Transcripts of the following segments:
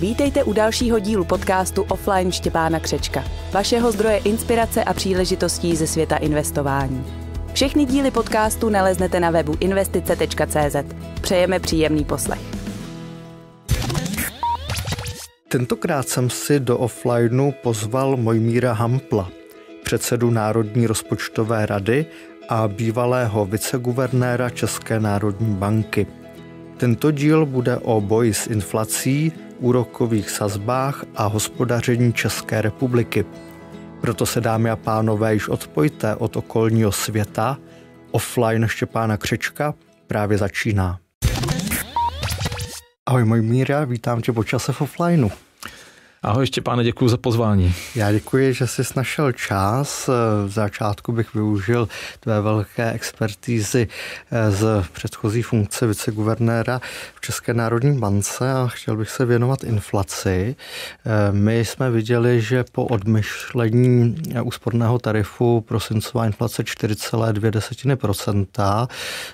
Vítejte u dalšího dílu podcastu Offline Štěpána Křečka, vašeho zdroje inspirace a příležitostí ze světa investování. Všechny díly podcastu naleznete na webu investice.cz. Přejeme příjemný poslech. Tentokrát jsem si do offlineu pozval Mojmíra Hampla, předsedu Národní rozpočtové rady a bývalého viceguvernéra České národní banky. Tento díl bude o boji s inflací, úrokových sazbách a hospodaření České republiky. Proto se, dámy a pánové, již odpojte od okolního světa. Offline Štěpána Křečka právě začíná. Ahoj, můj Míra, vítám tě po čase v offlineu. Ahoj ještě pane, děkuji za pozvání. Já děkuji, že jsi našel čas. V začátku bych využil tvé velké expertízy eh, z předchozí funkce viceguvernéra v České národní bance a chtěl bych se věnovat inflaci. Eh, my jsme viděli, že po odmyšlení eh, úsporného tarifu prosincová inflace 4,2%.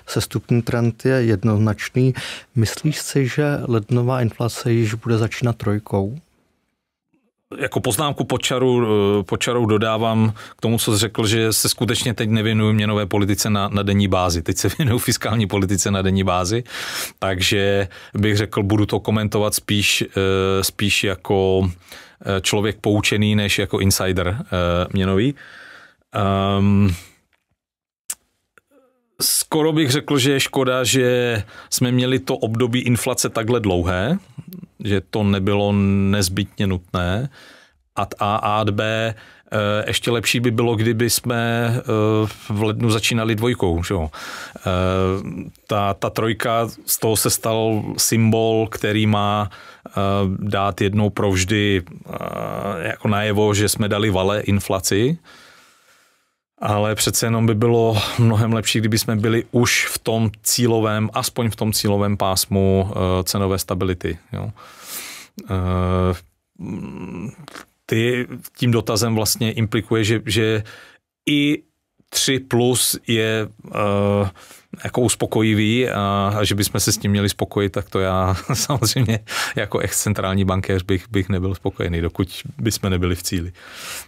Sestupný trend je jednoznačný. Myslíš si, že lednová inflace již bude začínat trojkou? jako poznámku pod čarou, eh, pod čarou dodávám k tomu, co jsi řekl, že se skutečně teď nevěnuju měnové politice na, na denní bázi. Teď se věnuju fiskální politice na denní bázi, takže bych řekl, budu to komentovat spíš, eh, spíš jako eh, člověk poučený, než jako insider měnový. Um, skoro bych řekl, že je škoda, že jsme měli to období inflace takhle dlouhé, že to nebylo nezbytně nutné. A A a ad B eh, ještě lepší by bylo, kdyby jsme eh, v lednu začínali dvojkou. Že eh, Ta, ta trojka, z toho se stal symbol, který má dát jednou provždy jako najevo, že jsme dali vale inflaci, ale přece jenom by bylo mnohem lepší, kdyby jsme byli už v tom cílovém, aspoň v tom cílovém pásmu cenové stability. Jo? Eh, ty tím dotazem vlastně implikuje, že, že i 3 plus je uh, jako uspokojivý a, a že bychom se s tím měli spokojit, tak to já samozřejmě jako excentrální bankéř bych, bych nebyl spokojený, dokud bychom nebyli v cíli.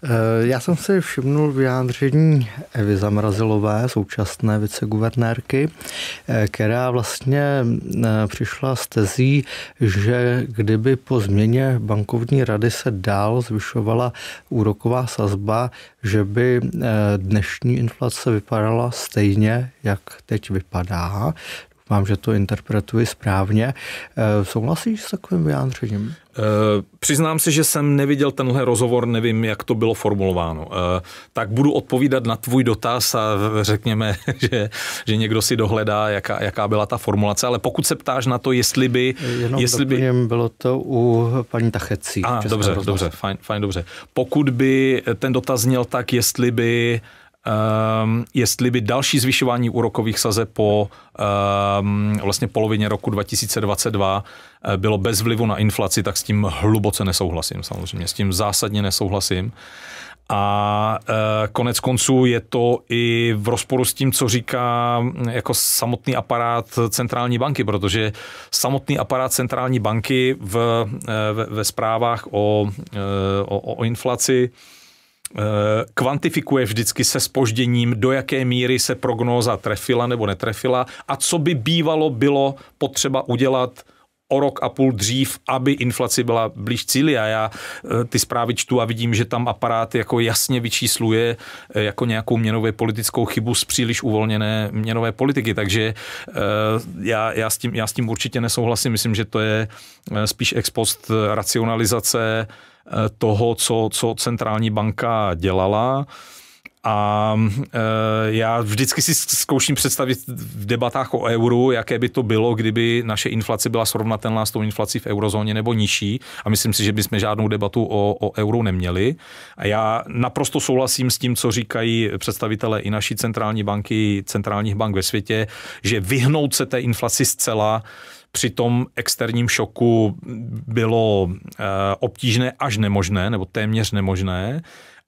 Eh, já jsem si všimnul vyjádření Evy Zamrazilové, současné viceguvernérky, eh, která vlastně eh, přišla s tezí, že kdyby po změně bankovní rady se dál zvyšovala úroková sazba, že by eh, dnešní inflace vypadala stejně, jak teď vypadá, vám, že to interpretuji správně. Eh, souhlasíš s takovým vyjádřením? Eh, přiznám se, že jsem neviděl tenhle rozhovor, nevím, jak to bylo formulováno. Eh, tak budu odpovídat na tvůj dotaz a řekněme, že, že někdo si dohledá, jaká, jaká byla ta formulace, ale pokud se ptáš na to, jestli by... Jenom jestli by... bylo to u paní Tachecí. A, dobře, rozhovor. dobře, fajn, fajn, dobře. Pokud by ten dotaz měl tak, jestli by um, jestli by další zvyšování úrokových saze po um, vlastně polovině roku 2022 eh, bylo bez vlivu na inflaci, tak s tím hluboce nesouhlasím samozřejmě, s tím zásadně nesouhlasím. A e, konec konců je to i v rozporu s tím, co říká mm, jako samotný aparát centrální banky, protože samotný aparát centrální banky v, eh, ve, ve zprávách o, o, o inflaci Eh, kvantifikuje vždycky se spožděním, do jaké míry se prognóza trefila nebo netrefila a co by bývalo bylo potřeba udělat o rok a půl dřív, aby inflace byla blíž cíli a já eh, ty zprávy čtu a vidím, že tam aparát jako jasně vyčísluje eh, jako nějakou měnově politickou chybu z příliš uvolněné měnové politiky, takže já, já, s, tím, já s tím určitě nesouhlasím, myslím, že to je spíš ex post racionalizace Eh, toho, co, co centrální banka dělala. A e, já vždycky si zkouším představit v debatách o euru, jaké by to bylo, kdyby naše inflace byla srovnatelná s tou inflací v eurozóně nebo nižší. A myslím si, že bychom žádnou debatu o, o euru neměli. A já naprosto souhlasím s tím, co říkají představitelé i naší centrální banky, centrálních bank ve světě, že vyhnout se té inflaci zcela při tom externím šoku bylo eh, obtížné až nemožné, nebo téměř nemožné,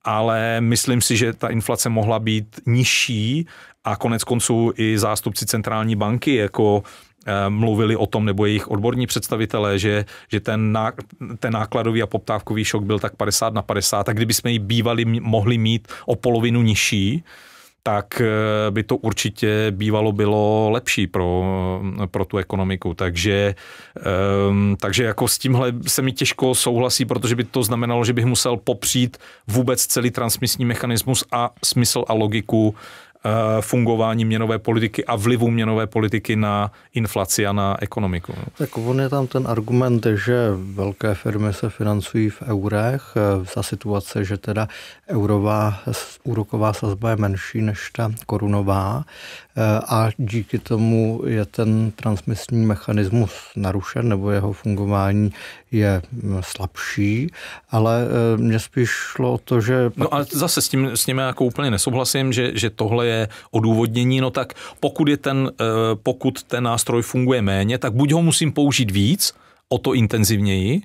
ale myslím si, že ta inflace mohla být nižší a konec konců i zástupci centrální banky jako eh, mluvili o tom, nebo jejich odborní představitelé, že, že ten, ná, ten nákladový a poptávkový šok byl tak 50 na 50, tak kdyby jsme ji bývali mohli mít o polovinu nižší, tak eh, by to určitě bývalo bylo lepší pro, mm, pro tu ekonomiku. Takže, ehm, takže jako s tímhle se mi těžko souhlasí, protože by to znamenalo, že bych musel popřít vůbec celý transmisní mechanismus a smysl a logiku Eh, fungování měnové politiky a vlivu měnové politiky na inflaci a na ekonomiku. Tak on je tam ten argument, že velké firmy se financují v eurech za eh, situace, že teda eurová úroková sazba je menší než ta korunová. Eh, a díky tomu je ten transmisní mechanismus narušen nebo jeho fungování je mm, slabší, ale eh, mě spíš šlo o to, že... No ale zase s tím, s tím jako úplně nesouhlasím, že, že tohle je odůvodnění, no tak pokud, je ten, eh, pokud ten nástroj funguje méně, tak buď ho musím použít víc, o to intenzivněji,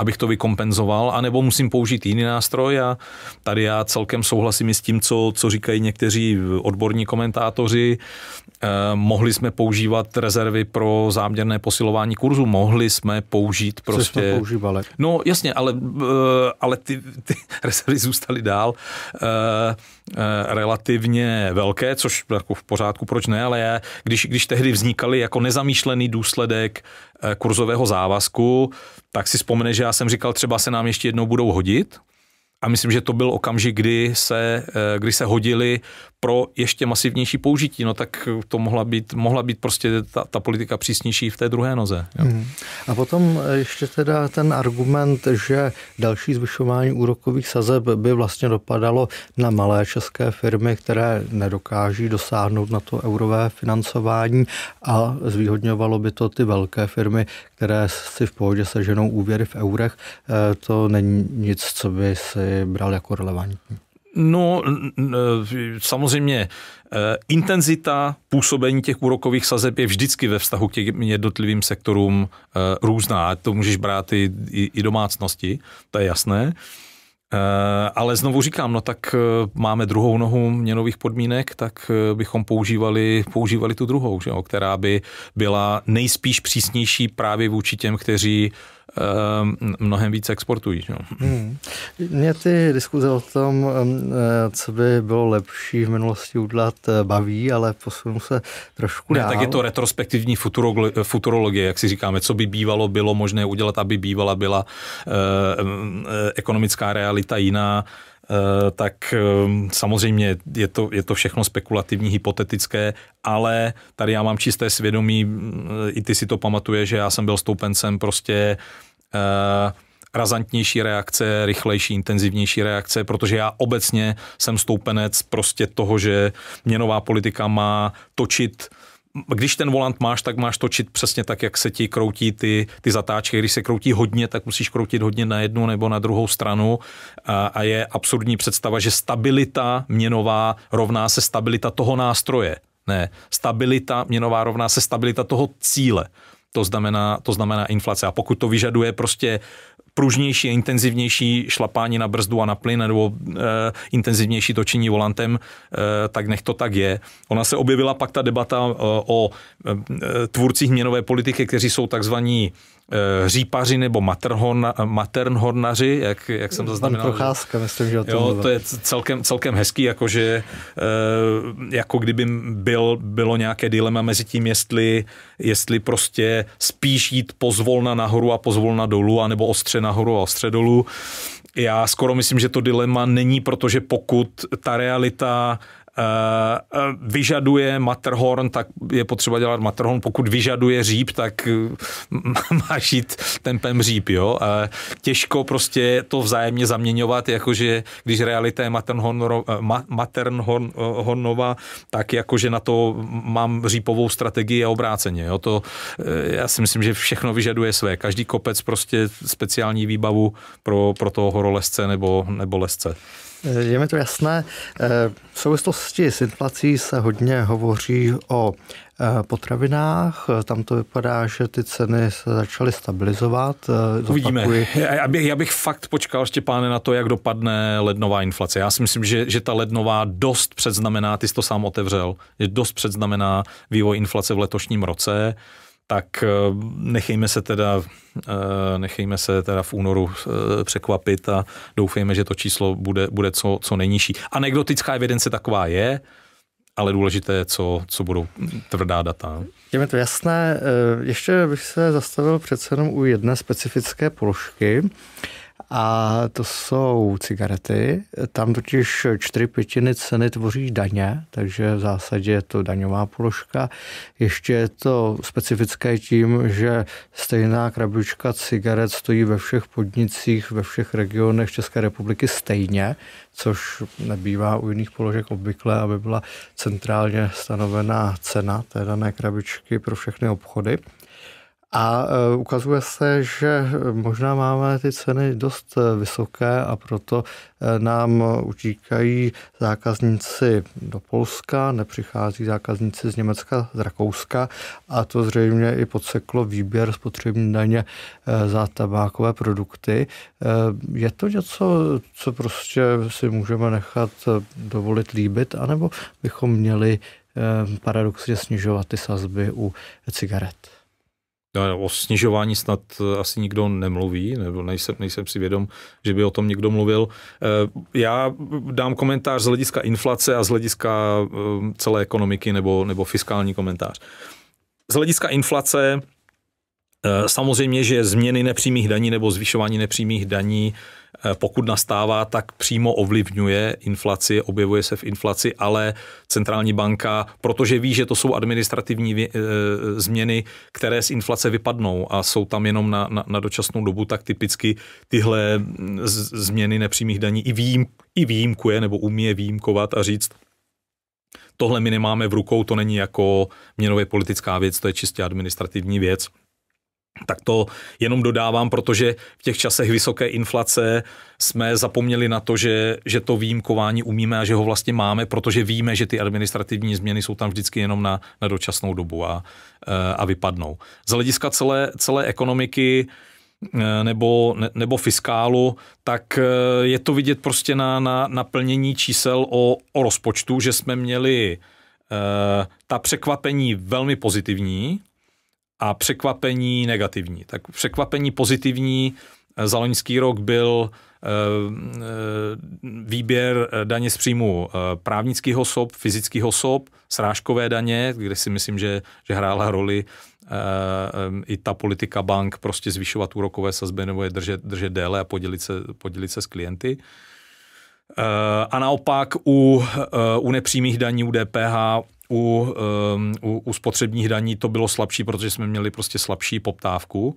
abych to vykompenzoval, anebo musím použít jiný nástroj a tady já celkem souhlasím s tím, co, co říkají někteří odborní komentátoři. Eh, mohli jsme používat rezervy pro záměrné posilování kurzu, mohli jsme použít prostě... Co jsme prostě- používali. No jasně, ale, eh, ale ty, ty rezervy zůstaly dál eh, eh, relativně velké, což jako v pořádku, proč ne, ale je když, když tehdy vznikaly jako nezamýšlený důsledek eh, kurzového závazku, tak si vzpomene, že já jsem říkal, třeba se nám ještě jednou budou hodit, a myslím, že to byl okamžik, kdy se, eh, kdy se hodili pro ještě masivnější použití. No tak to mohla být, mohla být prostě ta, ta politika přísnější v té druhé noze. Jo. Hmm. A potom ještě teda ten argument, že další zvyšování úrokových sazeb by vlastně dopadalo na malé české firmy, které nedokáží dosáhnout na to eurové financování a zvýhodňovalo by to ty velké firmy, které si v pohodě seženou úvěry v eurech. Eh, to není nic, co by si bral jako relevantní? No, e, samozřejmě e, intenzita působení těch úrokových sazeb je vždycky ve vztahu k těm jednotlivým sektorům e, různá. To můžeš brát i, i, i domácnosti, to je jasné. Ale znovu říkám, no tak máme druhou nohu měnových podmínek, tak bychom používali, používali tu druhou, že jo, která by byla nejspíš přísnější právě vůči těm, kteří Eh, mnohem víc exportují. No. Hmm. Mě ty diskuze o tom, eh, co by bylo lepší v minulosti udělat, eh, baví, ale posunu se trošku ne, dál. Tak je to retrospektivní futurologie, jak si říkáme, co by bývalo, bylo možné udělat, aby bývala byla eh, ekonomická realita jiná. Eh, tak ehm, samozřejmě je to, je to všechno spekulativní, hypotetické, ale tady já mám čisté svědomí, mm, eh, i ty si to pamatuje, že já jsem byl stoupencem prostě eh, razantnější reakce, rychlejší, intenzivnější reakce, protože já obecně jsem stoupenec prostě toho, že měnová politika má točit když ten volant máš, tak máš točit přesně tak, jak se ti kroutí ty, ty zatáčky. Když se kroutí hodně, tak musíš kroutit hodně na jednu nebo na druhou stranu. A, a je absurdní představa, že stabilita měnová rovná se stabilita toho nástroje. Ne, stabilita měnová rovná se stabilita toho cíle. To znamená, to znamená inflace. A pokud to vyžaduje prostě pružnější a intenzivnější šlapání na brzdu a na plyn nebo e, intenzivnější točení volantem, e, tak nech to tak je. Ona se objevila pak ta debata e, o e, tvůrcích měnové politiky, kteří jsou takzvaní Eh, řípaři nebo maternhornaři, jak, jak jsem zaznamenal. Pan Procházka, myslím, že o tom jo, to je celkem, celkem hezký, jakože eh, jako kdyby byl, bylo nějaké dilema mezi tím, jestli, jestli prostě spíš jít pozvolna nahoru a pozvolna dolů, anebo ostře nahoru a ostře dolů. Já skoro myslím, že to dilema není, protože pokud ta realita Eh, eh, vyžaduje Matterhorn, tak je potřeba dělat Matterhorn. Pokud vyžaduje říp, tak eh, má žít tempem říp. Jo? Těžko prostě to vzájemně zaměňovat, jakože když realita je Matterhornova, tak jakože na to mám řípovou strategii a obráceně. Jo? To, já si myslím, že všechno vyžaduje své. Každý kopec prostě speciální výbavu pro, pro toho horolesce nebo, nebo lesce. Je mi to jasné. Eh, v souvislosti s inflací se hodně hovoří o eh, potravinách. Tam to vypadá, že ty ceny se začaly stabilizovat. Eh, Uvidíme. Já bych, já bych fakt počkal, Štěpáne, na to, jak dopadne lednová inflace. Já si myslím, že, že ta lednová dost předznamená, ty jsi to sám otevřel, že dost předznamená vývoj inflace v letošním roce tak eh, nechejme se teda, eh, nechejme se teda v únoru eh, překvapit a doufejme, že to číslo bude, bude co, co nejnižší. Anekdotická evidence taková je, ale důležité je, co, co budou tvrdá data. Je mi to jasné. Ještě bych se zastavil přece jenom u jedné specifické položky. A to jsou cigarety. Tam totiž čtyři pětiny ceny tvoří daně, takže v zásadě je to daňová položka. Ještě je to specifické tím, že stejná krabička cigaret stojí ve všech podnicích, ve všech regionech České republiky stejně, což nebývá u jiných položek obvykle, aby byla centrálně stanovená cena té dané krabičky pro všechny obchody. A e, ukazuje se, že e, možná máme ty ceny dost e, vysoké a proto nám utíkají zákazníci do Polska, nepřichází zákazníci z Německa, z Rakouska a to zřejmě i podseklo výběr spotřební daně za tabákové produkty. Je to něco, co prostě si můžeme nechat dovolit líbit, anebo bychom měli paradoxně snižovat ty sazby u cigaret? O snižování snad eh, asi nikdo nemluví, nebo nejsem, nejsem si vědom, že by o tom někdo mluvil. Eh, já dám komentář z hlediska inflace a z hlediska eh, celé ekonomiky nebo, nebo fiskální komentář. Z hlediska inflace samozřejmě, že změny nepřímých daní nebo zvyšování nepřímých daní Eh, pokud nastává, tak přímo ovlivňuje inflaci, objevuje se v inflaci, ale centrální banka, protože ví, že to jsou administrativní vě, e, změny, které z inflace vypadnou a jsou tam jenom na, na, na dočasnou dobu, tak typicky tyhle mm, z, změny nepřímých daní i, výjim, i výjimkuje nebo umí je výjimkovat a říct, tohle my nemáme v rukou, to není jako měnově politická věc, to je čistě administrativní věc. Tak to jenom dodávám, protože v těch časech vysoké inflace jsme zapomněli na to, že, že to výjimkování umíme a že ho vlastně máme, protože víme, že ty administrativní změny jsou tam vždycky jenom na, na dočasnou dobu a, eh, a vypadnou. Z hlediska celé, celé ekonomiky eh, nebo, ne, nebo fiskálu, tak eh, je to vidět prostě na, na, na čísel o, o rozpočtu, že jsme měli ta překvapení velmi pozitivní, a překvapení negativní. Tak překvapení pozitivní eh, za loňský rok byl eh, eh, výběr daně z příjmu právnických osob, fyzických osob, srážkové daně, kde si myslím, že, že hrála roli i ta politika bank prostě zvyšovat úrokové sazby nebo je držet, držet déle a podělit se, podělit se s klienty. A naopak u, u nepřímých daní, u DPH, u, um, u, u spotřebních daní to bylo slabší, protože jsme měli prostě slabší poptávku.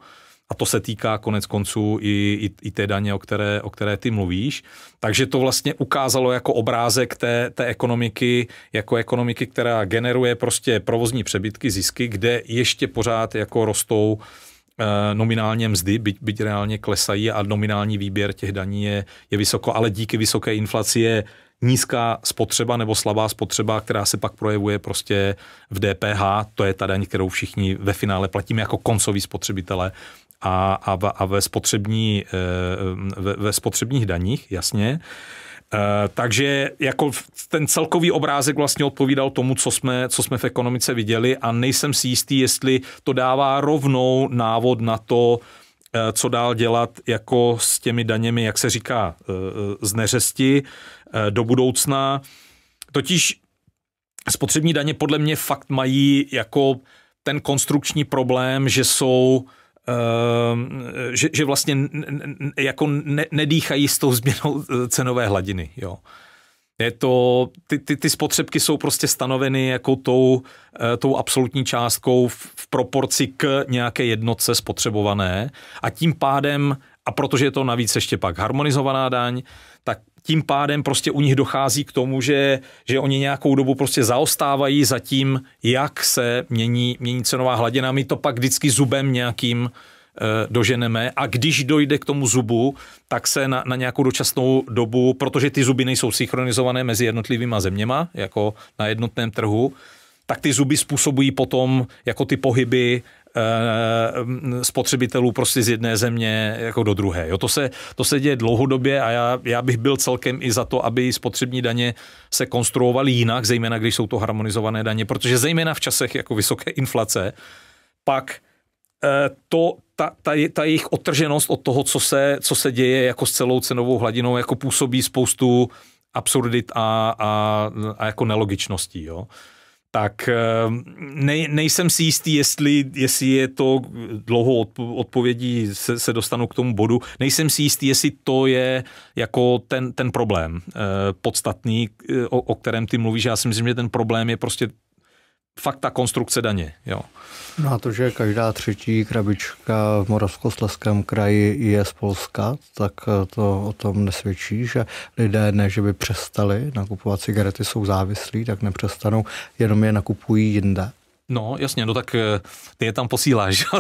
A to se týká konec konců i, i, i té daně, o které, o které ty mluvíš. Takže to vlastně ukázalo jako obrázek té, té ekonomiky, jako ekonomiky, která generuje prostě provozní přebytky, zisky, kde ještě pořád jako rostou eh, nominálně mzdy, byť, byť reálně klesají a nominální výběr těch daní je, je vysoko, ale díky vysoké inflaci je nízká spotřeba nebo slabá spotřeba, která se pak projevuje prostě v DPH, to je ta daň, kterou všichni ve finále platíme jako koncoví spotřebitele a, a, a ve, spotřební, eh, ve, ve spotřebních daních, jasně. Eh, takže jako ten celkový obrázek vlastně odpovídal tomu, co jsme, co jsme v ekonomice viděli a nejsem si jistý, jestli to dává rovnou návod na to, eh, co dál dělat jako s těmi daněmi, jak se říká, z neřesti. Eh, do budoucna. Totiž spotřební daně podle mě fakt mají jako ten konstrukční problém, že jsou eh, že, že vlastně jako ne, nedýchají s tou změnou eh, cenové hladiny. Jo. Je to, ty, ty, ty spotřebky jsou prostě stanoveny jako tou, tou absolutní částkou v, v proporci k nějaké jednotce spotřebované a tím pádem, a protože je to navíc ještě pak harmonizovaná daň, tak tím pádem prostě u nich dochází k tomu, že, že oni nějakou dobu prostě zaostávají za tím, jak se mění, mění cenová hladina. My to pak vždycky zubem nějakým eh, doženeme a když dojde k tomu zubu, tak se na, na nějakou dočasnou dobu, protože ty zuby nejsou synchronizované mezi jednotlivýma zeměma, jako na jednotném trhu, tak ty zuby způsobují potom jako ty pohyby Eh, spotřebitelů prostě z jedné země jako do druhé. Jo, to, se, to se děje dlouhodobě a já, já bych byl celkem i za to, aby spotřební daně se konstruovaly jinak, zejména když jsou to harmonizované daně, protože zejména v časech jako vysoké inflace, pak eh, to, ta, ta, ta jejich otrženost od toho, co se, co se děje jako s celou cenovou hladinou, jako působí spoustu absurdit a, a, a jako nelogičností. Jo? tak eh, nej, nejsem si jistý, jestli, jestli je to dlouho odpovědí, se, se dostanu k tomu bodu, nejsem si jistý, jestli to je jako ten, ten problém eh, podstatný, eh, o, o kterém ty mluvíš. Já si myslím, že ten problém je prostě fakt ta konstrukce daně. Jo. No a to, že každá třetí krabička v Moravskosleském kraji je z Polska, tak eh, to o tom nesvědčí, že lidé ne, že by přestali nakupovat cigarety, jsou závislí, tak nepřestanou, jenom je nakupují jinde. No, jasně, no tak eh, ty je tam posíláš, jo?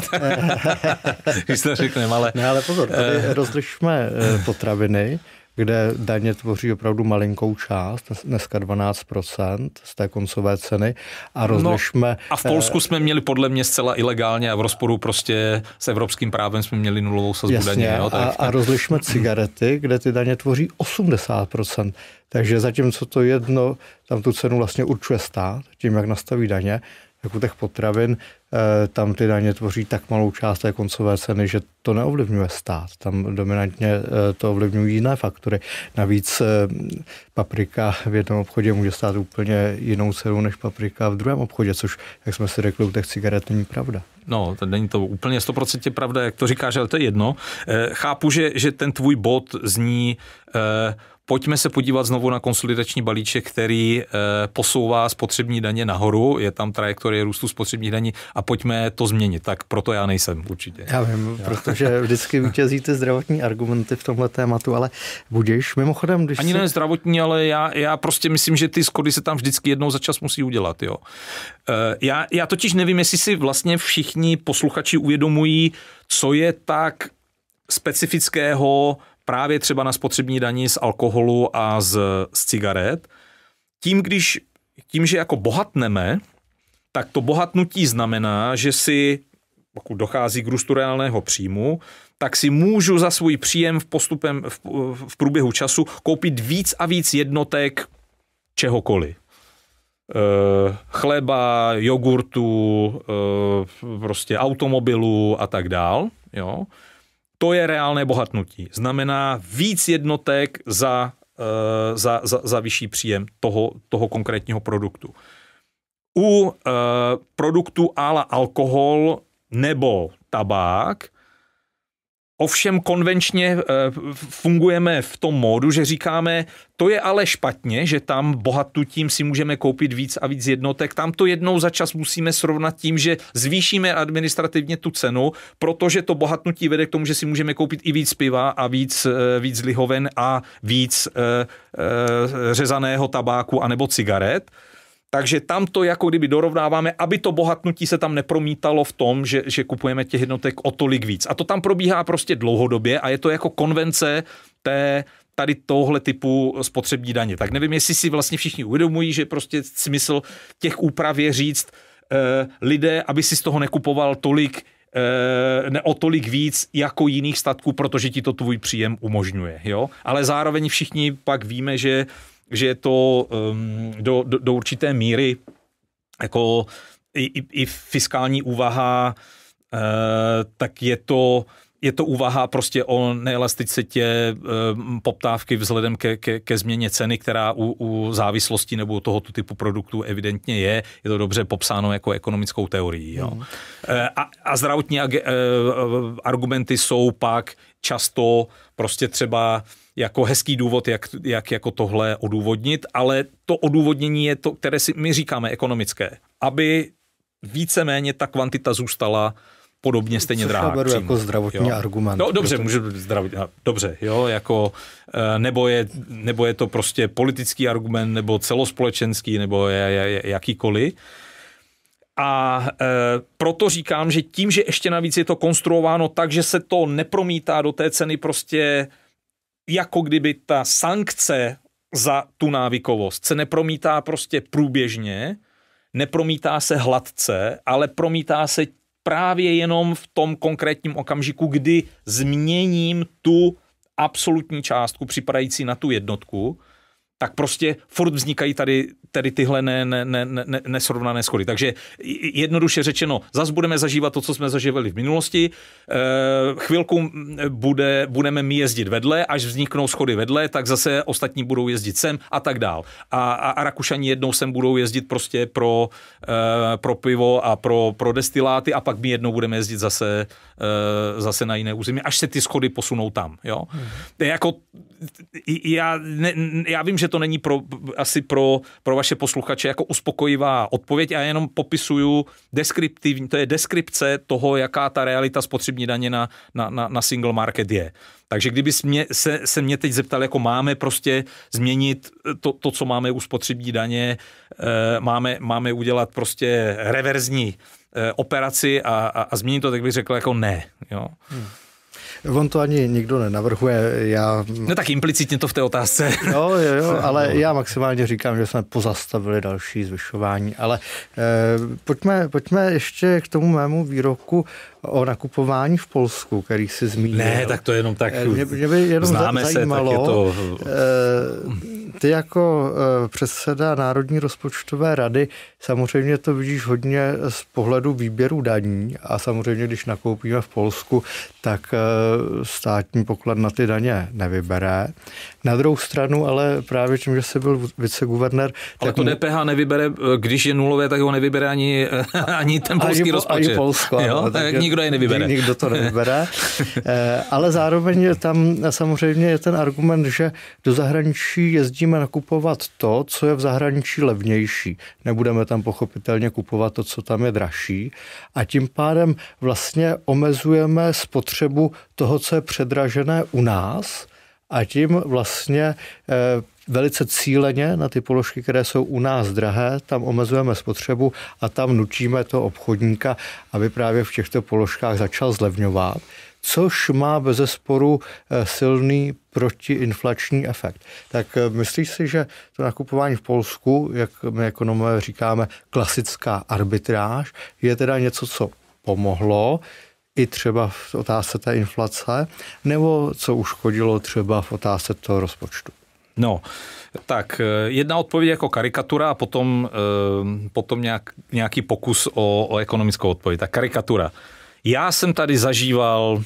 Když to řekneme, ale... Ne, ale pozor, tady eh, rozlišme potraviny, kde daně tvoří opravdu malinkou část, dneska 12% z té koncové ceny a no, rozlišme... No, a v Polsku eh, jsme měli podle mě zcela ilegálně a v rozporu prostě s evropským právem jsme měli nulovou sazbu Jasně, daně. Jo, tak... a, a rozlišme cigarety, kde ty daně tvoří 80%. Takže zatímco to jedno, tam tu cenu vlastně určuje stát, tím, jak nastaví daně, jako těch potravin, eh, tam ty daně tvoří tak malou část té koncové ceny, že to neovlivňuje stát. Tam dominantně eh, to ovlivňují jiné faktory. Navíc eh, paprika v jednom obchodě může stát úplně jinou cenu než paprika v druhém obchodě, což, jak jsme si řekli, u těch cigaret není pravda. No, to není to úplně 100% pravda, jak to říkáš, ale to je jedno. Chápu, že, že ten tvůj bod zní... Eh, Pojďme se podívat znovu na konsolidační balíček, který eh, posouvá spotřební daně nahoru, je tam trajektorie růstu spotřební daní a pojďme to změnit. Tak proto já nejsem určitě. Já vím, já. protože vždycky vítězí ty zdravotní argumenty v tomhle tématu, ale budeš mimochodem, když Ani se... ne zdravotní, ale já, já prostě myslím, že ty skody se tam vždycky jednou za čas musí udělat. Jo. Eh, já, já totiž nevím, jestli si vlastně všichni posluchači uvědomují, co je tak specifického právě třeba na spotřební daní z alkoholu a z, z cigaret. Tím, když, tím, že jako bohatneme, tak to bohatnutí znamená, že si, pokud dochází k růstu reálného příjmu, tak si můžu za svůj příjem v, postupem, v, v průběhu času koupit víc a víc jednotek čehokoliv. E, eh, chleba, jogurtu, e, prostě automobilu a tak dál. Jo? to je reálné bohatnutí. Znamená víc jednotek za, eh, za, za, za vyšší příjem toho, toho konkrétního produktu. U eh, produktu ala alkohol nebo tabák Ovšem konvenčně eh, fungujeme v tom módu, že říkáme, to je ale špatně, že tam bohatnutím si můžeme koupit víc a víc jednotek. Tam to jednou za čas musíme srovnat tím, že zvýšíme administrativně tu cenu, protože to bohatnutí vede k tomu, že si můžeme koupit i víc piva a víc, eh, víc lihoven a víc e, e, řezaného tabáku anebo cigaret. Takže tam to jako kdyby dorovnáváme, aby to bohatnutí se tam nepromítalo v tom, že, že kupujeme těch jednotek o tolik víc. A to tam probíhá prostě dlouhodobě a je to jako konvence té, tady tohle typu spotřební daně. Tak nevím, jestli si vlastně všichni uvědomují, že prostě smysl těch úprav je říct eh, lidé, aby si z toho nekupoval tolik, eh, ne o tolik víc jako jiných statků, protože ti to tvůj příjem umožňuje. Jo? Ale zároveň všichni pak víme, že že je to um, do, do, do určité míry jako i, i, i fiskální úvaha, uh, tak je to je to úvaha prostě o neelasticitě eh, poptávky vzhledem ke, ke, ke změně ceny, která u, u závislosti nebo tohoto typu produktů evidentně je. Je to dobře popsáno jako ekonomickou teorií. Jo. Mm. A, a zdravotní eh, argumenty jsou pak často prostě třeba jako hezký důvod, jak, jak jako tohle odůvodnit, ale to odůvodnění je to, které si my říkáme ekonomické, aby víceméně ta kvantita zůstala uh, podobně stejně Což drahá. Já beru přímo. jako zdravotní jo. argument. No dobře, proto... může být zdravotní, dobře, jo, jako, eh, nebo je, nebo je to prostě politický argument, nebo celospolečenský, nebo je, je, je, jakýkoliv. A e, proto říkám, že tím, že ještě navíc je to konstruováno tak, že se to nepromítá do té ceny prostě jako kdyby ta sankce za tu návykovost se nepromítá prostě průběžně, nepromítá se hladce, ale promítá se právě jenom v tom konkrétním okamžiku, kdy změním tu absolutní částku připadající na tu jednotku, tak prostě furt vznikají tady tady tyhle ne, ne, ne, ne, nesrovnané schody. Takže jednoduše řečeno, zas budeme zažívat to, co jsme zažívali v minulosti. Eh, chvilku bude, budeme my jezdit vedle, až vzniknou schody vedle, tak zase ostatní budou jezdit sem a tak dál. A, a, a Rakušani jednou sem budou jezdit prostě pro, eh, pro pivo a pro, pro destiláty a pak my jednou budeme jezdit zase, eh, zase na jiné území, až se ty schody posunou tam. Jo? Hmm. Jako, já, ne, já vím, že to není pro, asi pro, pro vaše posluchače jako uspokojivá odpověď. Já jenom popisuju deskriptivní, to je deskripce toho, jaká ta realita spotřební daně na, na, na, na single market je. Takže kdyby mě, se, se mě teď zeptal, jako máme prostě změnit to, to co máme u spotřební daně, e, máme, máme udělat prostě reverzní e, operaci a, a, a změnit to, tak bych řekl jako ne. Jo. Hmm. On to ani nikdo nenavrhuje. Já... No tak implicitně to v té otázce. No, jo, jo, ale já maximálně říkám, že jsme pozastavili další zvyšování. Ale eh, pojďme, pojďme ještě k tomu mému výroku o nakupování v Polsku, který si zmínil. Ne, tak to jenom tak. Eh, mě, mě by jenom známe zajímalo, se, tak je to... Eh, ty jako eh, předseda Národní rozpočtové rady samozřejmě to vidíš hodně z pohledu výběru daní a samozřejmě, když nakoupíme v Polsku, tak státní poklad na ty daně nevybere, na druhou stranu, ale právě tím, že jsi byl viceguvernér... Ale to DPH nevybere, eh, když je nulové, tak ho nevybere ani, ani ten polský ani, rozpočet. Ani Polsko, jo? Ano, tak nikdo je nevybere. Nikdo to nevybere. Eh, ale zároveň tam eh, samozřejmě je ten argument, že do zahraničí jezdíme nakupovat to, co je v zahraničí levnější. Nebudeme tam pochopitelně kupovat to, co tam je dražší. A tím pádem vlastně omezujeme spotřebu toho, co je předražené u nás – a tím vlastně eh, velice cíleně na ty položky, které jsou u nás drahé, tam omezujeme spotřebu a tam nutíme to obchodníka, aby právě v těchto položkách začal zlevňovat, což má bez zesporu eh, silný protiinflační efekt. Tak eh, myslíš si, že to nakupování v Polsku, jak my ekonomové říkáme, klasická arbitráž, je teda něco, co pomohlo, i třeba v otázce té inflace, nebo co uškodilo třeba v otázce toho rozpočtu? No, tak eh, jedna odpověď jako karikatura a potom, eh, potom nějak, nějaký pokus o, o ekonomickou odpověď. Tak karikatura. Já jsem tady zažíval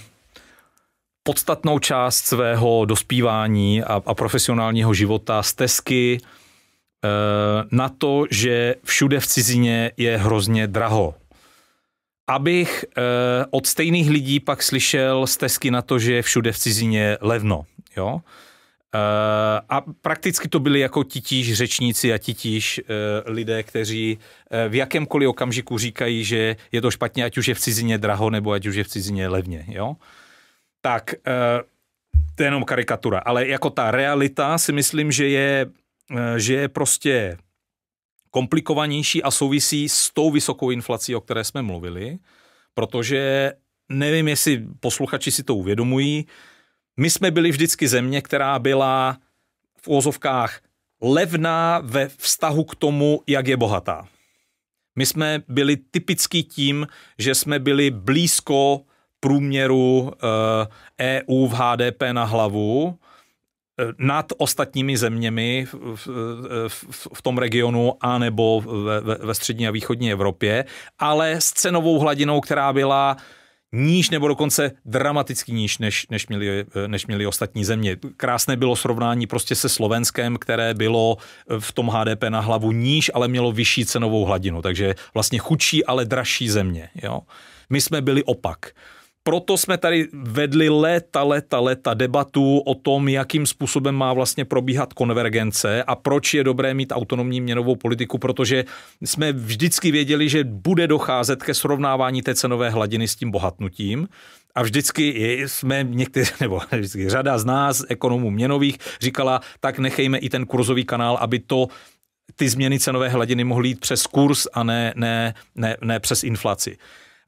podstatnou část svého dospívání a, a profesionálního života stezky tesky eh, na to, že všude v cizině je hrozně draho abych eh, od stejných lidí pak slyšel stezky na to, že je všude v cizině levno. Jo? Eh, a prakticky to byli jako titíž řečníci a titíž eh, lidé, kteří v jakémkoliv okamžiku říkají, že je to špatně, ať už je v cizině draho, nebo ať už je v cizině levně. Jo? Tak, to je jenom karikatura, ale jako ta realita si myslím, že je, že je prostě komplikovanější a souvisí s tou vysokou inflací, o které jsme mluvili, protože nevím, jestli posluchači si to uvědomují, my jsme byli vždycky země, která byla v úzovkách levná ve vztahu k tomu, jak je bohatá. My jsme byli typický tím, že jsme byli blízko průměru EU eh, e v HDP na hlavu nad ostatními zeměmi v, v, v tom regionu a nebo ve, ve střední a východní Evropě, ale s cenovou hladinou, která byla níž nebo dokonce dramaticky níž, než, než, měli, než měli ostatní země. Krásné bylo srovnání prostě se Slovenskem, které bylo v tom HDP na hlavu níž, ale mělo vyšší cenovou hladinu, takže vlastně chudší, ale dražší země. Jo? My jsme byli opak proto jsme tady vedli léta, léta, léta debatu o tom, jakým způsobem má vlastně probíhat konvergence a proč je dobré mít autonomní měnovou politiku, protože jsme vždycky věděli, že bude docházet ke srovnávání té cenové hladiny s tím bohatnutím. A vždycky jsme někteří, nebo vždycky řada z nás, ekonomů měnových, říkala, tak nechejme i ten kurzový kanál, aby to ty změny cenové hladiny mohly jít přes kurz a ne, ne, ne, ne přes inflaci.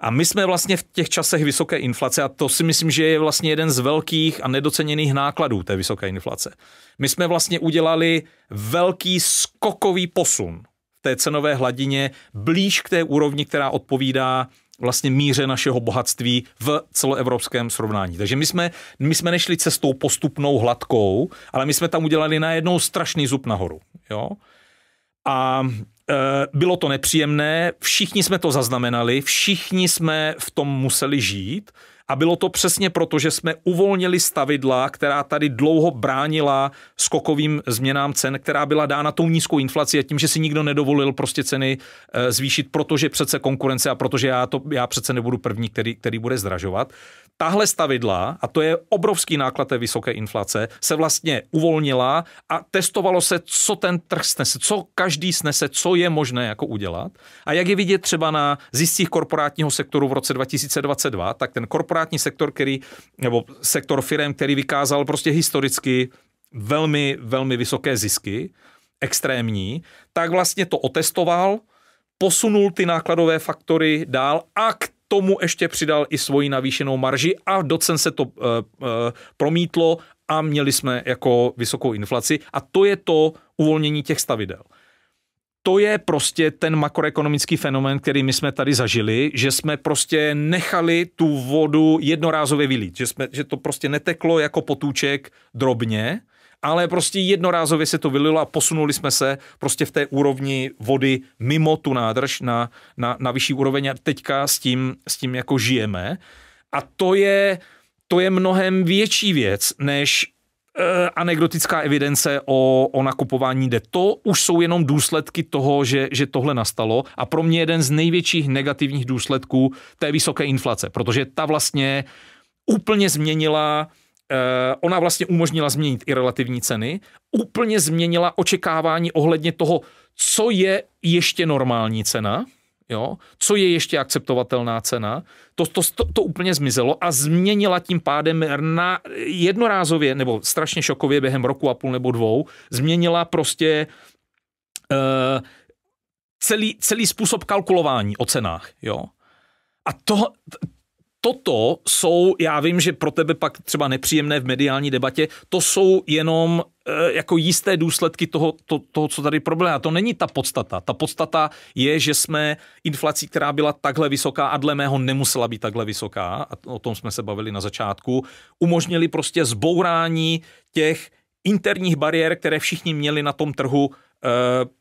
A my jsme vlastně v těch časech vysoké inflace, a to si myslím, že je vlastně jeden z velkých a nedoceněných nákladů té vysoké inflace. My jsme vlastně udělali velký skokový posun v té cenové hladině blíž k té úrovni, která odpovídá vlastně míře našeho bohatství v celoevropském srovnání. Takže my jsme, my jsme nešli cestou postupnou hladkou, ale my jsme tam udělali najednou strašný zub nahoru. Jo? A Eh, bylo to nepříjemné, všichni jsme to zaznamenali, všichni jsme v tom museli žít a bylo to přesně proto, že jsme uvolnili stavidla, která tady dlouho bránila skokovým změnám cen, která byla dána tou nízkou inflací a tím, že si nikdo nedovolil prostě ceny eh, zvýšit, protože přece konkurence a protože já, to, já přece nebudu první, který, který bude zdražovat tahle stavidla, a to je obrovský náklad té vysoké inflace, se vlastně uvolnila a testovalo se, co ten trh snese, co každý snese, co je možné jako udělat. A jak je vidět třeba na ziscích korporátního sektoru v roce 2022, tak ten korporátní sektor, který, nebo sektor firm, který vykázal prostě historicky velmi, velmi vysoké zisky, extrémní, tak vlastně to otestoval, posunul ty nákladové faktory dál a k tomu ještě přidal i svoji navýšenou marži a docen se to e, e, promítlo a měli jsme jako vysokou inflaci a to je to uvolnění těch stavidel. To je prostě ten makroekonomický fenomén, který my jsme tady zažili, že jsme prostě nechali tu vodu jednorázově vylít, že, jsme, že to prostě neteklo jako potůček drobně, ale prostě jednorázově se to vylilo a posunuli jsme se prostě v té úrovni vody mimo tu nádrž na, na, na vyšší úroveň a teďka s tím, s tím jako žijeme. A to je, to je mnohem větší věc, než eh, anekdotická evidence o, o nakupování jde. To už jsou jenom důsledky toho, že, že tohle nastalo a pro mě jeden z největších negativních důsledků té vysoké inflace, protože ta vlastně úplně změnila Eh, ona vlastně umožnila změnit i relativní ceny, úplně změnila očekávání ohledně toho, co je ještě normální cena, jo? co je ještě akceptovatelná cena, to, to, to, to úplně zmizelo a změnila tím pádem na jednorázově, nebo strašně šokově během roku a půl nebo dvou, změnila prostě uh, celý, celý způsob kalkulování o cenách. Jo? A to, toto jsou, já vím, že pro tebe pak třeba nepříjemné v mediální debatě, to jsou jenom e, jako jisté důsledky toho, to, toho co tady problém. A to není ta podstata. Ta podstata je, že jsme inflací, která byla takhle vysoká a dle mého nemusela být takhle vysoká, a o tom jsme se bavili na začátku, umožnili prostě zbourání těch interních bariér, které všichni měli na tom trhu e,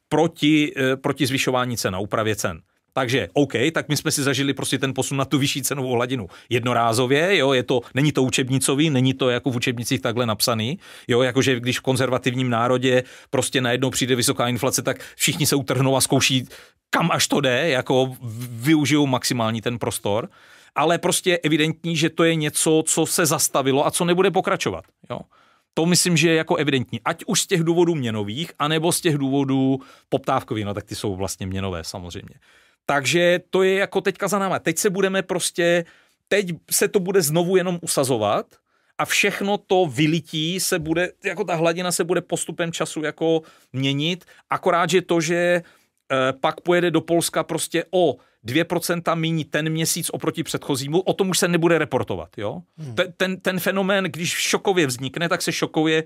proti, e, proti zvyšování cen a úpravě cen. Takže OK, tak my jsme si zažili prostě ten posun na tu vyšší cenovou hladinu jednorázově, jo, je to, není to učebnicový, není to jako v učebnicích takhle napsaný, jo, jakože když v konzervativním národě prostě najednou přijde vysoká inflace, tak všichni se utrhnou a zkouší, kam až to jde, jako využijou maximální ten prostor ale prostě evidentní, že to je něco, co se zastavilo a co nebude pokračovat. Jo? To myslím, že je jako evidentní. Ať už z těch důvodů měnových, anebo z těch důvodů poptávkových, no tak ty jsou vlastně měnové samozřejmě. Takže to je jako teďka za náma. Teď se budeme prostě, teď se to bude znovu jenom usazovat a všechno to vylití se bude, jako ta hladina se bude postupem času jako měnit, akorát, že to, že eh, pak pojede do Polska prostě o 2% míní ten měsíc oproti předchozímu, o tom už se nebude reportovat. Jo? Hmm. Ten, ten, ten fenomén, když šokově vznikne, tak se šokově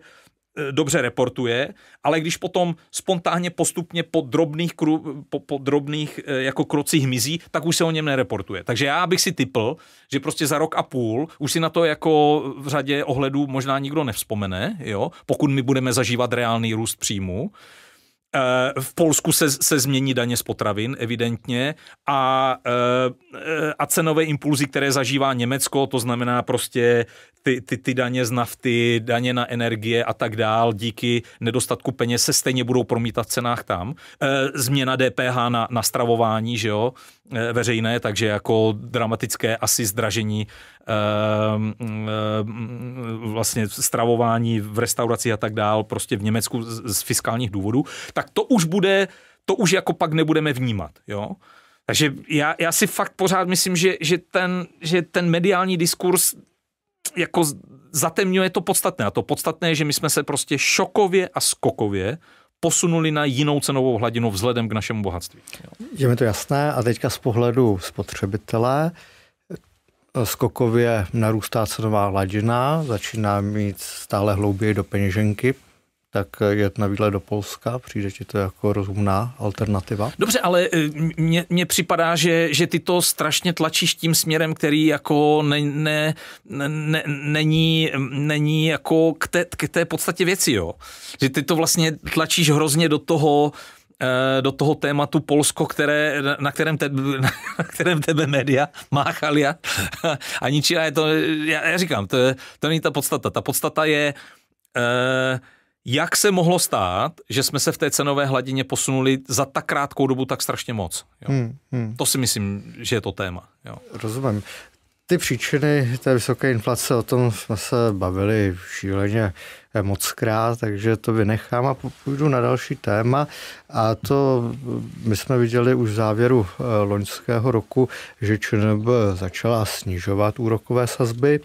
Eh, dobře reportuje, ale když potom spontánně postupně po drobných, kru, po, po drobných eh, jako krocích mizí, tak už se o něm nereportuje. Takže já bych si typl, že prostě za rok a půl už si na to jako v řadě ohledů možná nikdo nevzpomene, jo, pokud my budeme zažívat reálný růst příjmu, Eh, v Polsku se, se změní daně z potravin, evidentně, a, eh, a cenové impulzy, které zažívá Německo, to znamená prostě ty, ty, ty daně z nafty, daně na energie a tak dál, díky nedostatku peněz se stejně budou promítat v cenách tam. Eh, změna DPH na, na stravování, že jo, veřejné, takže jako dramatické asi zdražení Ehm, ehm, vlastně stravování v restauraci a tak dál, prostě v Německu z fiskálních důvodů, tak to už bude, to už jako pak nebudeme vnímat, jo. Takže já, já si fakt pořád myslím, že, že, ten, že ten mediální diskurs jako zatemňuje to podstatné. A to podstatné je, že my jsme se prostě šokově a skokově posunuli na jinou cenovou hladinu vzhledem k našemu bohatství. Jo. Je mi to jasné a teďka z pohledu spotřebitele, skokově narůstá cenová hladina, začíná mít stále hlouběji do peněženky, tak jet na výlet do Polska, přijde ti to jako rozumná alternativa. Dobře, ale e, mně, mně připadá, že, že ty to strašně tlačíš tím směrem, který jako ne, ne, ne, není, není jako k té, k té podstatě věci, jo. Že ty to vlastně tlačíš hrozně do toho, Eh, do toho tématu Polsko, které, na, kterém te, na kterém tebe média a, a ničila je to, já, já říkám, to, je, to není ta podstata. Ta podstata je, eh, jak se mohlo stát, že jsme se v té cenové hladině posunuli za tak krátkou dobu tak strašně moc. Jo? Hmm, hmm. To si myslím, že je to téma. Jo. Rozumím. Ty příčiny té vysoké inflace, o tom jsme se bavili šíleně moc krát, takže to vynechám a půjdu na další téma. A to my jsme viděli už v závěru eh, loňského roku, že ČNB začala snižovat úrokové sazby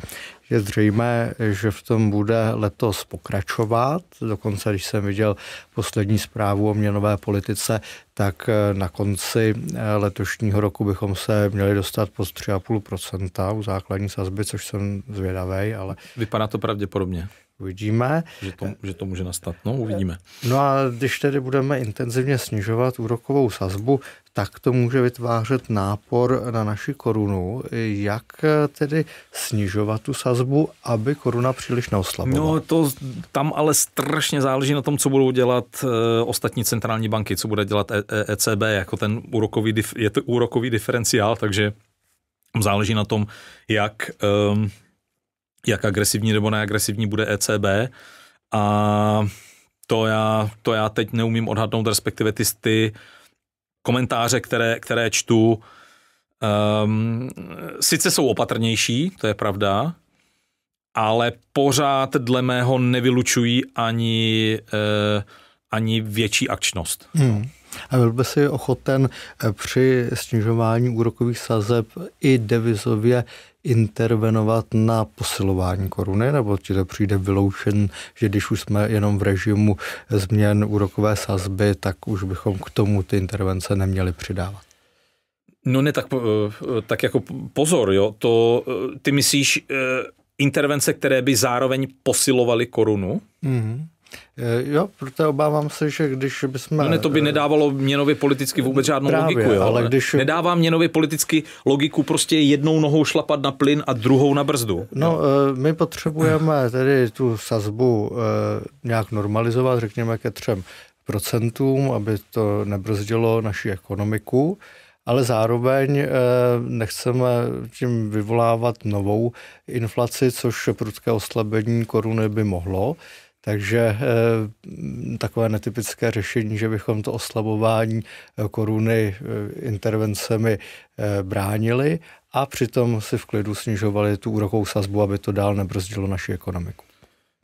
je zřejmé, že v tom bude letos pokračovat. Dokonce, když jsem viděl poslední zprávu o měnové politice, tak eh, na konci eh, letošního roku bychom se měli dostat po 3,5% u základní sazby, což jsem zvědavý, ale... Vypadá to pravděpodobně. Uvidíme. Že to, že to může nastat, no uvidíme. No a když tedy budeme intenzivně snižovat úrokovou sazbu, tak to může vytvářet nápor na naši korunu. Jak tedy snižovat tu sazbu, aby koruna příliš neoslabila? No to tam ale strašně záleží na tom, co budou dělat eh, ostatní centrální banky, co bude dělat ECB, e-, e jako ten úrokový, je to úrokový diferenciál, takže záleží na tom, jak... Ehm, jak agresivní nebo neagresivní bude ECB a to já, to já teď neumím odhadnout, respektive ty, ty komentáře, které, které čtu, um, sice jsou opatrnější, to je pravda, ale pořád dle mého nevylučují ani, uh, ani větší akčnost. Hmm. A byl by si ochoten eh, při snižování úrokových sazeb i devizově intervenovat na posilování koruny, nebo ti to přijde vyloučen, že když už jsme jenom v režimu změn úrokové sazby, tak už bychom k tomu ty intervence neměli přidávat. No ne, tak, eh, tak jako pozor, jo, to eh, ty myslíš eh, intervence, které by zároveň posilovaly korunu? Mm-hmm. Eh, jo, protože obávám se, že když bychom... No ne, to by eh, nedávalo měnově politicky vůbec žádnou právě, logiku. Jo? Ale když... Nedává měnově politicky logiku prostě jednou nohou šlapat na plyn a druhou na brzdu. No, jo? Eh, my potřebujeme tedy tu sazbu nějak normalizovat, řekněme ke třem procentům, aby to nebrzdilo naši ekonomiku ale zároveň nechceme tím vyvolávat novou inflaci, což prudké oslabení koruny by mohlo. Takže eh, takové netypické řešení, že bychom to oslabování eh, koruny eh, intervencemi bránili a přitom si v klidu snižovali tu úrokovou sazbu, aby to dál nebrzdilo naši ekonomiku.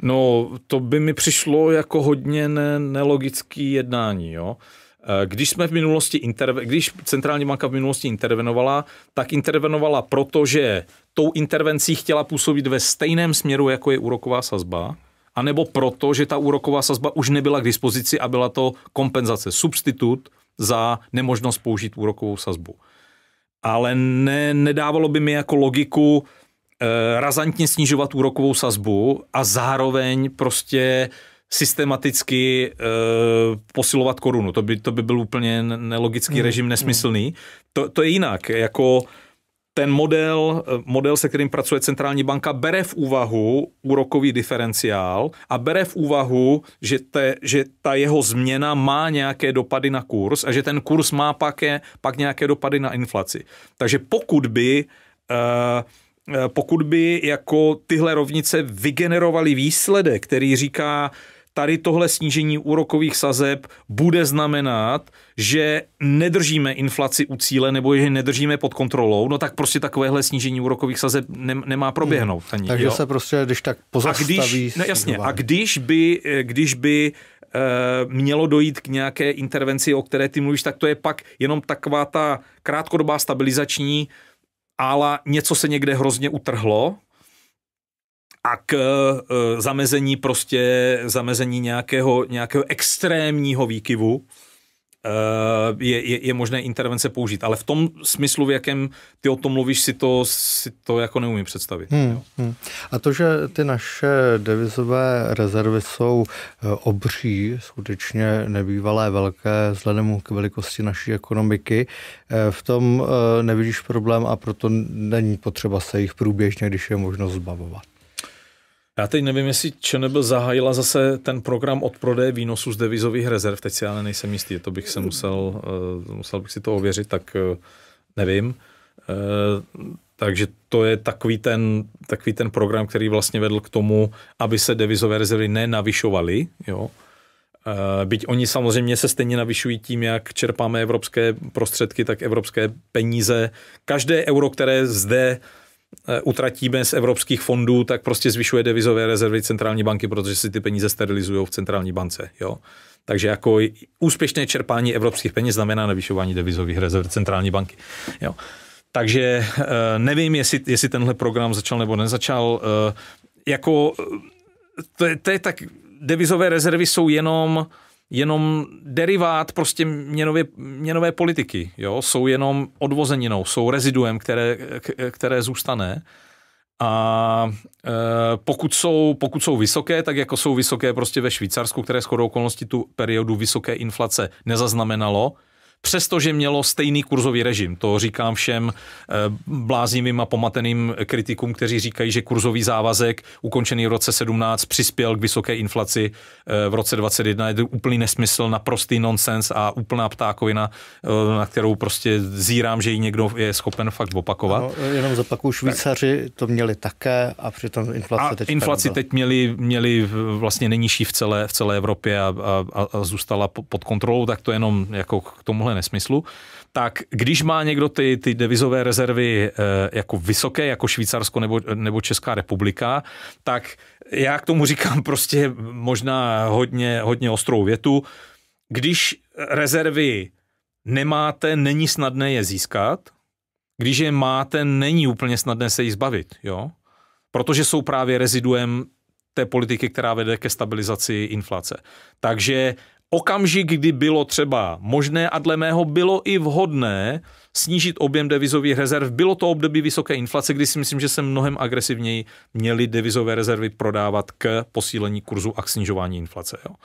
No, to by mi přišlo jako hodně ne- nelogický jednání, jo. Když jsme v minulosti interve- když centrální banka v minulosti intervenovala, tak intervenovala proto, že tou intervencí chtěla působit ve stejném směru, jako je úroková sazba anebo proto, že ta úroková sazba už nebyla k dispozici a byla to kompenzace, substitut za nemožnost použít úrokovou sazbu. Ale ne, nedávalo by mi jako logiku eh, razantně snižovat úrokovou sazbu a zároveň prostě systematicky e, posilovat korunu. To by, to by byl úplně nelogický hmm. režim, nesmyslný. Hmm. To, to je jinak. Jako ten model, eh, model, se kterým pracuje centrální banka, bere v úvahu úrokový diferenciál a bere v úvahu, že, te, že ta jeho změna má nějaké dopady na kurz a že ten kurz má pak, je, pak nějaké dopady na inflaci. Takže pokud by eh, eh, pokud by jako tyhle rovnice vygenerovaly výsledek, který říká, tady tohle snížení úrokových sazeb bude znamenat, že nedržíme inflaci u cíle nebo že nedržíme pod kontrolou, no tak prostě takovéhle snížení úrokových sazeb ne, nemá proběhnout. Ani, Takže jo? se prostě, když tak pozastaví... A když, no jasně, a když by, eh, když by eh, mělo dojít k nějaké intervenci, o které ty mluvíš, tak to je pak jenom taková ta krátkodobá stabilizační, ale něco se někde hrozně utrhlo, a k e, zamezení prostě, zamezení nějakého, nějakého extrémního výkyvu e, je, je, je možné intervence použít. Ale v tom smyslu, v jakém ty o tom mluvíš, si to, si to jako neumím představit. Hmm, hmm. A to, že ty naše devizové rezervy jsou e, obří, skutečně nebývalé velké, vzhledem k velikosti naší ekonomiky, v tom nevidíš problém a proto není potřeba se jich průběžně, když je možno zbavovat. Já teď nevím, jestli ČNB zahájila zase ten program od prodeje výnosů z devizových rezerv. Teď si ale nejsem jistý, to bych se musel, eh, musel bych si to ověřit, tak eh, nevím. Eh, takže to je takový ten, takový ten program, který vlastně vedl k tomu, aby se devizové rezervy nenavyšovaly, jo. Byť oni samozřejmě se stejně navyšují tím, jak čerpáme evropské prostředky, tak evropské peníze. Každé euro, které zde Eh, utratíme z evropských fondů, tak prostě zvyšuje devizové rezervy centrální banky, protože si ty peníze sterilizují v centrální bance. Jo? Takže jako úspěšné čerpání evropských peněz znamená navyšování devizových rezerv centrální banky. Jo? Takže eh, nevím, jestli, jestli tenhle program začal nebo nezačal. Eh, jako, to, je, to je tak, devizové rezervy jsou jenom jenom derivát prostě měnově, měnové politiky. Jo? Jsou jenom odvozeninou, jsou reziduem, které, které zůstane. A e, pokud, jsou, pokud jsou vysoké, tak jako jsou vysoké prostě ve Švýcarsku, které shodou okolností tu periodu vysoké inflace nezaznamenalo, přestože mělo stejný kurzový režim. To říkám všem eh, bláznivým a pomateným kritikům, kteří říkají, že kurzový závazek ukončený v roce 17 přispěl k vysoké inflaci eh, v roce 21. Je to úplný nesmysl, naprostý nonsens a úplná ptákovina, eh, na kterou prostě zírám, že ji někdo je schopen fakt opakovat. No, jenom zopakuju, Švýcaři tak. to měli také a přitom inflace a teď inflaci teď měli, měli vlastně nejnižší v celé, v celé Evropě a, a, a zůstala pod kontrolou, tak to jenom jako k tomuhle tomhle nesmyslu, tak když má někdo ty, ty devizové rezervy eh, jako vysoké, jako Švýcarsko nebo, nebo Česká republika, tak já k tomu říkám prostě možná hodně, hodně ostrou větu. Když rezervy nemáte, není snadné je získat. Když je máte, není úplně snadné se jí zbavit. Jo? Protože jsou právě reziduem té politiky, která vede ke stabilizaci inflace. Takže okamžik, kdy bylo třeba možné a dle mého bylo i vhodné snížit objem devizových rezerv. Bylo to období vysoké inflace, kdy si myslím, že se mnohem agresivněji měly devizové rezervy prodávat k posílení kurzu a k snižování inflace. Jo.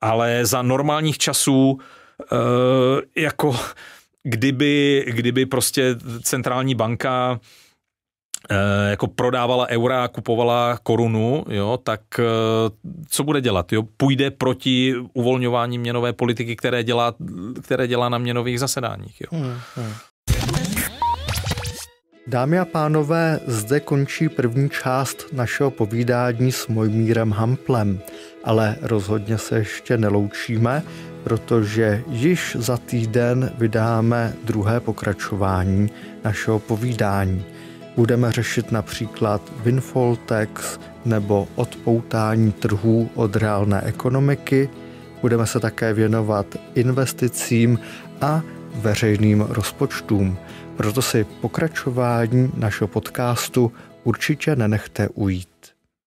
Ale za normálních časů e, jako kdyby, kdyby prostě centrální banka Eh, jako prodávala eura a kupovala korunu, jo, tak eh, co bude dělat? Jo? Půjde proti uvolňování měnové politiky, které dělá, které dělá na měnových zasedáních. Jo. Hmm, hmm. Dámy a pánové, zde končí první část našeho povídání s Mojmírem Hamplem, ale rozhodně se ještě neloučíme, protože již za týden vydáme druhé pokračování našeho povídání – Budeme řešit například windfall tax nebo odpoutání trhů od reálné ekonomiky. Budeme se také věnovat investicím a veřejným rozpočtům. Proto si pokračování našeho podcastu určitě nenechte ujít.